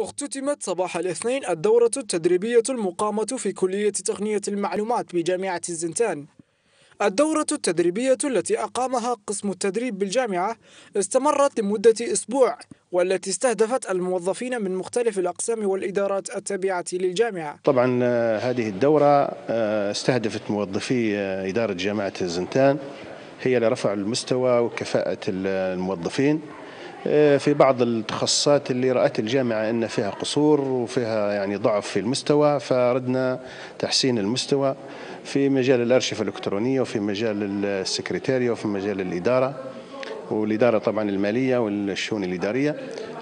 اختتمت صباح الاثنين الدورة التدريبية المقامة في كلية تقنية المعلومات بجامعة الزنتان الدورة التدريبية التي أقامها قسم التدريب بالجامعة استمرت لمدة أسبوع والتي استهدفت الموظفين من مختلف الأقسام والإدارات التابعة للجامعة طبعا آه، هذه الدورة آه، استهدفت موظفي آه، إدارة جامعة الزنتان هي لرفع المستوى وكفاءة الموظفين آه، في بعض التخصصات اللي رأت الجامعة أن فيها قصور وفيها يعني ضعف في المستوى فردنا تحسين المستوى في مجال الأرشفة الإلكترونية وفي مجال السكرتارية وفي مجال الإدارة والإدارة طبعا المالية والشؤون الإدارية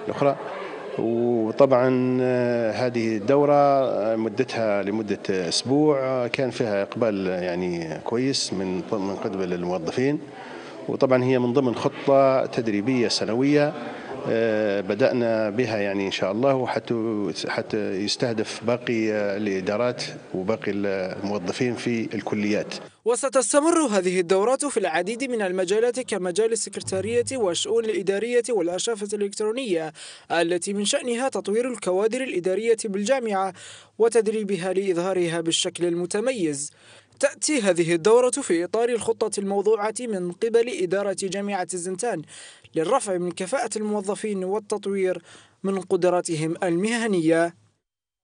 الأخرى وطبعا آه، هذه الدورة آه، مدتها لمدة أسبوع كان فيها إقبال يعني كويس من من قبل الموظفين وطبعا هي من ضمن خطة تدريبية سنوية آه، بدأنا بها يعني إن شاء الله وحتى حتى يستهدف باقي آه، الإدارات وباقي الموظفين في الكليات وستستمر هذه الدورات في العديد من المجالات كمجال السكرتارية والشؤون الإدارية والأشافة الإلكترونية التي من شأنها تطوير الكوادر الإدارية بالجامعة وتدريبها لإظهارها بالشكل المتميز تأتي هذه الدورة في إطار الخطة الموضوعة من قبل إدارة جامعة الزنتان للرفع من كفاءة الموظفين والتطوير من قدراتهم المهنية